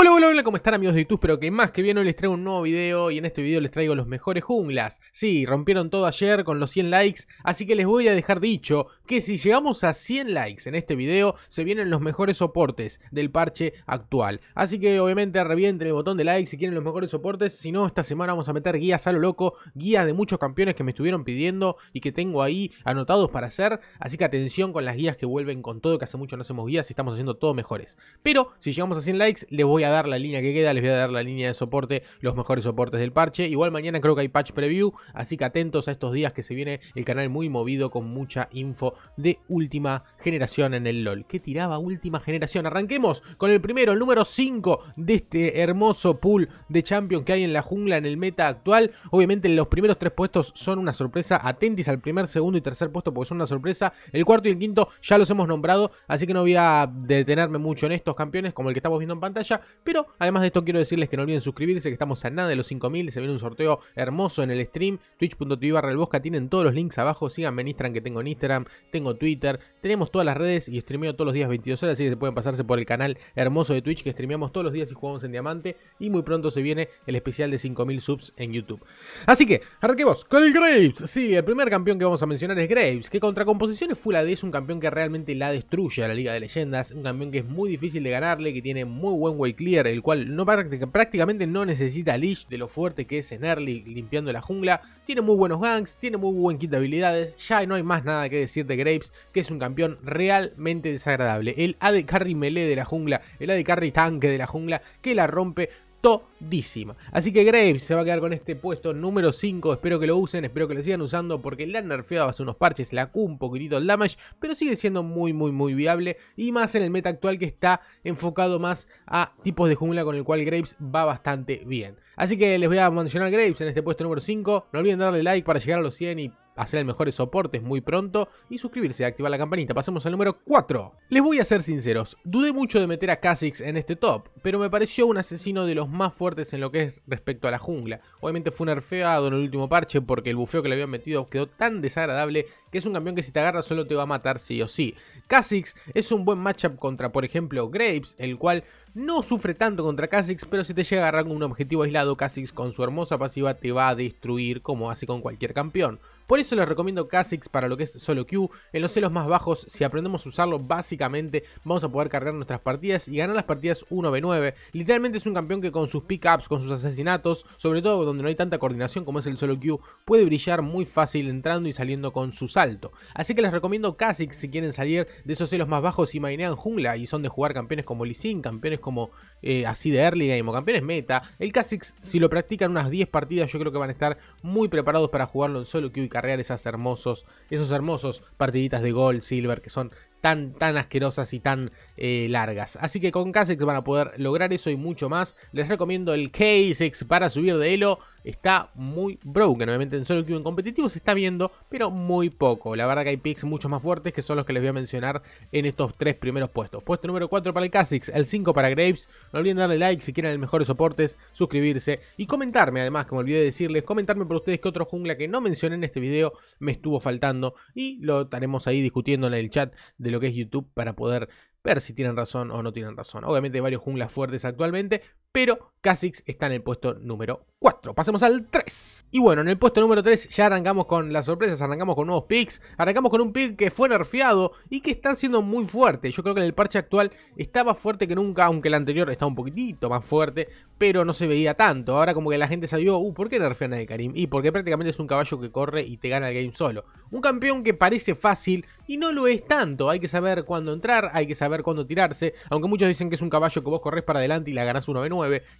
Hola, hola, hola, ¿cómo están amigos de YouTube? Pero que más que bien hoy les traigo un nuevo video y en este video les traigo los mejores junglas. Sí, rompieron todo ayer con los 100 likes, así que les voy a dejar dicho que si llegamos a 100 likes en este video, se vienen los mejores soportes del parche actual. Así que obviamente revienten el botón de like si quieren los mejores soportes, si no, esta semana vamos a meter guías a lo loco, guías de muchos campeones que me estuvieron pidiendo y que tengo ahí anotados para hacer, así que atención con las guías que vuelven con todo, que hace mucho no hacemos guías y estamos haciendo todo mejores. Pero si llegamos a 100 likes, les voy a a dar la línea que queda, les voy a dar la línea de soporte, los mejores soportes del parche. Igual mañana creo que hay patch preview, así que atentos a estos días que se viene el canal muy movido con mucha info de última generación en el LOL. ¿Qué tiraba última generación? Arranquemos con el primero, el número 5 de este hermoso pool de champions que hay en la jungla en el meta actual. Obviamente los primeros tres puestos son una sorpresa. Atentis al primer, segundo y tercer puesto porque son una sorpresa. El cuarto y el quinto ya los hemos nombrado, así que no voy a detenerme mucho en estos campeones como el que estamos viendo en pantalla. Pero además de esto quiero decirles que no olviden suscribirse, que estamos a nada de los 5000, se viene un sorteo hermoso en el stream, twitch.tv barra el bosca, tienen todos los links abajo, síganme en Instagram que tengo en Instagram, tengo Twitter, tenemos todas las redes y streameo todos los días 22 horas, así que se pueden pasarse por el canal hermoso de Twitch que streameamos todos los días y jugamos en diamante y muy pronto se viene el especial de 5000 subs en YouTube. Así que, arranquemos con el Graves. Sí, el primer campeón que vamos a mencionar es Graves, que contra composiciones Full AD es un campeón que realmente la destruye a la Liga de Leyendas, un campeón que es muy difícil de ganarle, que tiene muy buen weight Clear, el cual no, prácticamente no necesita Leash de lo fuerte que es en early limpiando la jungla. Tiene muy buenos ganks, tiene muy buen kit de habilidades. Ya no hay más nada que decir de Graves, que es un campeón realmente desagradable. El AD Carry melee de la jungla, el AD Carry tanque de la jungla, que la rompe todísima. Así que Graves se va a quedar con este puesto número 5. Espero que lo usen, espero que lo sigan usando porque le han nerfeado hace unos parches, la Q un poquitito el damage, pero sigue siendo muy, muy, muy viable. Y más en el meta actual que está enfocado más a tipos de jungla con el cual Graves va bastante bien. Así que les voy a mencionar Graves en este puesto número 5. No olviden darle like para llegar a los 100 y hacer el mejores soportes muy pronto y suscribirse, activar la campanita. Pasemos al número 4. Les voy a ser sinceros, dudé mucho de meter a Kha'Zix en este top, pero me pareció un asesino de los más fuertes en lo que es respecto a la jungla. Obviamente fue nerfeado en el último parche porque el bufeo que le habían metido quedó tan desagradable que es un campeón que si te agarra solo te va a matar sí o sí. Kha'Zix es un buen matchup contra por ejemplo Graves, el cual no sufre tanto contra Kha'Zix, pero si te llega a agarrar con un objetivo aislado, Kha'Zix con su hermosa pasiva te va a destruir como hace con cualquier campeón. Por eso les recomiendo Kha'Zix para lo que es solo Q. En los celos más bajos, si aprendemos a usarlo, básicamente vamos a poder cargar nuestras partidas y ganar las partidas 1v9. Literalmente es un campeón que con sus pickups, con sus asesinatos, sobre todo donde no hay tanta coordinación como es el solo Q, puede brillar muy fácil entrando y saliendo con su salto. Así que les recomiendo Kha'Zix si quieren salir de esos celos más bajos y mainean jungla y son de jugar campeones como Lee Sin, campeones como eh, así de early game o campeones meta. El Kha'Zix, si lo practican unas 10 partidas, yo creo que van a estar muy preparados para jugarlo en solo queue y cargar esas hermosos, esos hermosos partiditas de gold, silver, que son tan, tan asquerosas y tan eh, largas. Así que con Kasex van a poder lograr eso y mucho más. Les recomiendo el Kasex para subir de elo está muy broken. Obviamente en solo que en competitivo se está viendo, pero muy poco. La verdad que hay picks mucho más fuertes que son los que les voy a mencionar en estos tres primeros puestos. Puesto número 4 para el Kha'Zix, el 5 para Graves. No olviden darle like si quieren el mejores soportes, suscribirse y comentarme. Además, que me olvidé de decirles, comentarme por ustedes que otro jungla que no mencioné en este video me estuvo faltando. Y lo estaremos ahí discutiendo en el chat de lo que es YouTube para poder ver si tienen razón o no tienen razón. Obviamente hay varios junglas fuertes actualmente, pero Kha'Zix está en el puesto número 4. Pasemos al 3. Y bueno, en el puesto número 3 ya arrancamos con las sorpresas, arrancamos con nuevos picks, arrancamos con un pick que fue nerfeado y que está siendo muy fuerte. Yo creo que en el parche actual estaba fuerte que nunca, aunque el anterior estaba un poquitito más fuerte, pero no se veía tanto. Ahora como que la gente sabió, uh, ¿por qué nerfean a Karim? Y porque prácticamente es un caballo que corre y te gana el game solo. Un campeón que parece fácil y no lo es tanto. Hay que saber cuándo entrar, hay que saber cuándo tirarse, aunque muchos dicen que es un caballo que vos corres para adelante y la ganás una vez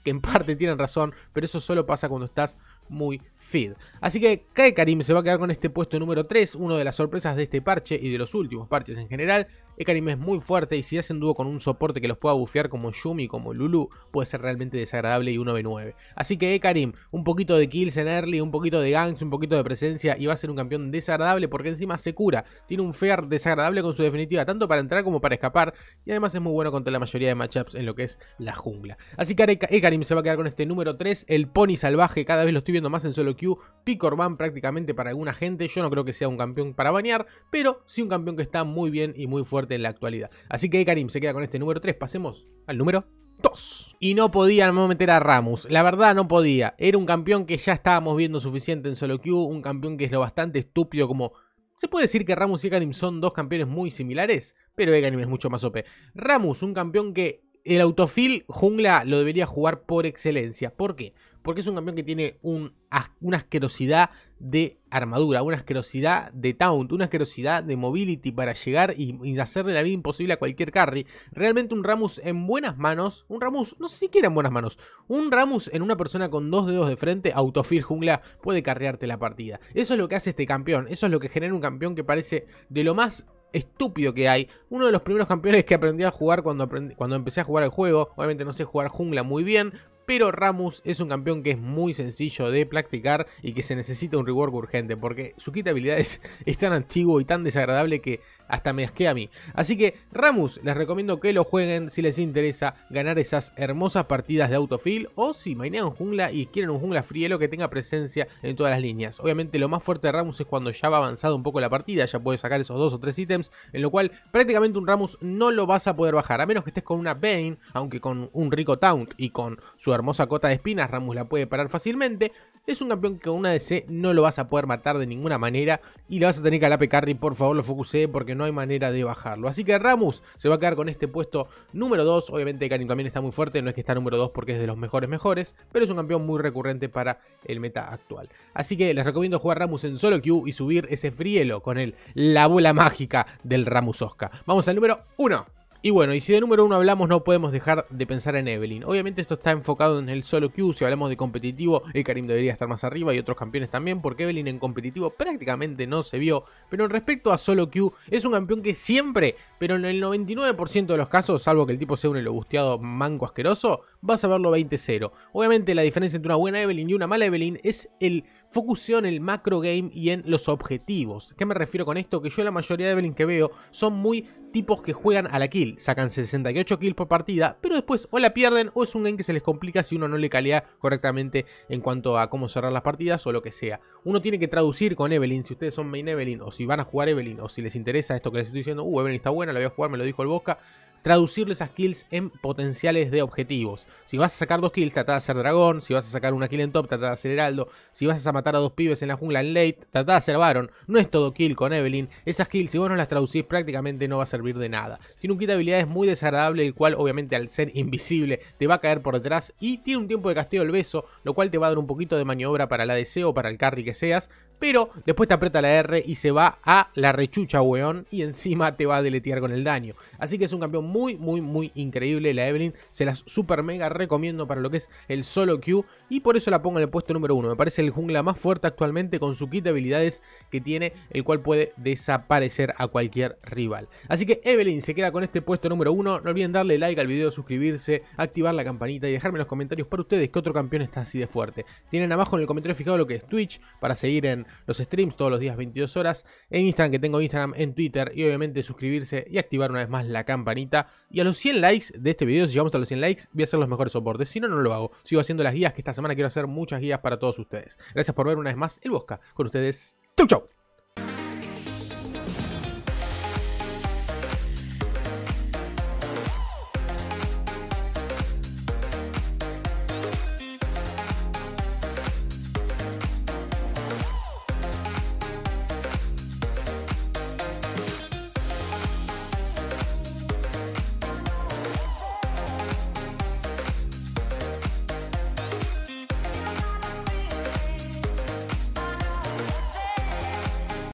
que en parte tienen razón, pero eso solo pasa cuando estás muy feed. Así que Karim se va a quedar con este puesto número 3, una de las sorpresas de este parche y de los últimos parches en general. Ekarim este es muy fuerte y si hacen dúo con un soporte que los pueda bufear como Yumi, como Lulu, puede ser realmente desagradable y 1v9. Así que Ekarim, eh, un poquito de kills en early, un poquito de ganks, un poquito de presencia y va a ser un campeón desagradable porque encima se cura. Tiene un fear desagradable con su definitiva, tanto para entrar como para escapar. Y además es muy bueno contra la mayoría de matchups en lo que es la jungla. Así que Ekarim eh, se va a quedar con este número 3, el Pony Salvaje, cada vez lo estoy viendo más en solo queue. picorman prácticamente para alguna gente, yo no creo que sea un campeón para bañar pero sí un campeón que está muy bien y muy fuerte en la actualidad. Así que Karim se queda con este número 3. Pasemos al número 2. Y no podía no meter a Ramos. La verdad, no podía. Era un campeón que ya estábamos viendo suficiente en solo queue. Un campeón que es lo bastante estúpido como. Se puede decir que Ramus y Eganim son dos campeones muy similares, pero Eganim es mucho más OP. Ramos, un campeón que el autofil jungla lo debería jugar por excelencia. ¿Por qué? porque es un campeón que tiene una asquerosidad de armadura, una asquerosidad de taunt, una asquerosidad de mobility para llegar y, hacerle la vida imposible a cualquier carry. Realmente un Ramus en buenas manos, un Ramus, no sé siquiera en buenas manos, un Ramus en una persona con dos dedos de frente, autofill, jungla, puede carrearte la partida. Eso es lo que hace este campeón, eso es lo que genera un campeón que parece de lo más estúpido que hay. Uno de los primeros campeones que aprendí a jugar cuando, cuando empecé a jugar el juego. Obviamente no sé jugar jungla muy bien, pero Ramus es un campeón que es muy sencillo de practicar y que se necesita un rework urgente, porque su kit de habilidades es tan antiguo y tan desagradable que hasta me a mí. Así que Ramus, les recomiendo que lo jueguen si les interesa ganar esas hermosas partidas de autofill o si mainean jungla y quieren un jungla frielo que tenga presencia en todas las líneas. Obviamente lo más fuerte de Ramus es cuando ya va avanzado un poco la partida, ya puede sacar esos dos o tres ítems, en lo cual prácticamente un Ramus no lo vas a poder bajar, a menos que estés con una Bane, aunque con un rico Taunt y con su hermosa cota de espinas, Ramus la puede parar fácilmente, es un campeón que con una DC no lo vas a poder matar de ninguna manera y lo vas a tener que al por favor lo focusé porque no hay manera de bajarlo. Así que Ramus se va a quedar con este puesto número 2. Obviamente Karim también está muy fuerte, no es que está número 2 porque es de los mejores mejores, pero es un campeón muy recurrente para el meta actual. Así que les recomiendo jugar Ramus en solo Q y subir ese frielo con el la bola mágica del Ramus Oscar. Vamos al número 1. Y bueno, y si de número uno hablamos, no podemos dejar de pensar en Evelyn. Obviamente esto está enfocado en el solo queue, si hablamos de competitivo, el Karim debería estar más arriba y otros campeones también, porque Evelyn en competitivo prácticamente no se vio. Pero en respecto a solo queue, es un campeón que siempre, pero en el 99% de los casos, salvo que el tipo sea un elo manco asqueroso, vas a verlo 20-0. Obviamente la diferencia entre una buena Evelyn y una mala Evelyn es el Focuseo en el macro game y en los objetivos. ¿Qué me refiero con esto? Que yo la mayoría de Evelyn que veo son muy tipos que juegan a la kill, sacan 68 kills por partida, pero después o la pierden o es un game que se les complica si uno no le calea correctamente en cuanto a cómo cerrar las partidas o lo que sea. Uno tiene que traducir con Evelyn, si ustedes son main Evelyn o si van a jugar Evelyn o si les interesa esto que les estoy diciendo, uh, Evelyn está buena, la voy a jugar, me lo dijo el Bosca, traducirle esas kills en potenciales de objetivos. Si vas a sacar dos kills, trata de hacer dragón. Si vas a sacar una kill en top, trata de hacer heraldo. Si vas a matar a dos pibes en la jungla en late, trata de hacer varón. No es todo kill con Evelyn. Esas kills, si vos no las traducís, prácticamente no va a servir de nada. Tiene un kit de habilidades muy desagradable, el cual obviamente al ser invisible te va a caer por detrás. Y tiene un tiempo de castigo el beso, lo cual te va a dar un poquito de maniobra para la deseo o para el carry que seas. Pero después te aprieta la R y se va a la rechucha, weón. Y encima te va a deletear con el daño. Así que es un campeón muy, muy, muy increíble. La Evelyn se las super mega recomiendo para lo que es el solo Q. Y por eso la pongo en el puesto número 1. Me parece el jungla más fuerte actualmente con su kit de habilidades que tiene. El cual puede desaparecer a cualquier rival. Así que Evelyn se queda con este puesto número 1. No olviden darle like al video, suscribirse, activar la campanita y dejarme en los comentarios para ustedes qué otro campeón está así de fuerte. Tienen abajo en el comentario fijado lo que es Twitch para seguir en los streams todos los días 22 horas en Instagram que tengo Instagram, en Twitter y obviamente suscribirse y activar una vez más la campanita. Y a los 100 likes de este video, si llegamos a los 100 likes, voy a hacer los mejores soportes. Si no, no lo hago. Sigo haciendo las guías que esta semana quiero hacer muchas guías para todos ustedes. Gracias por ver una vez más el Bosca. Con ustedes, chau chau.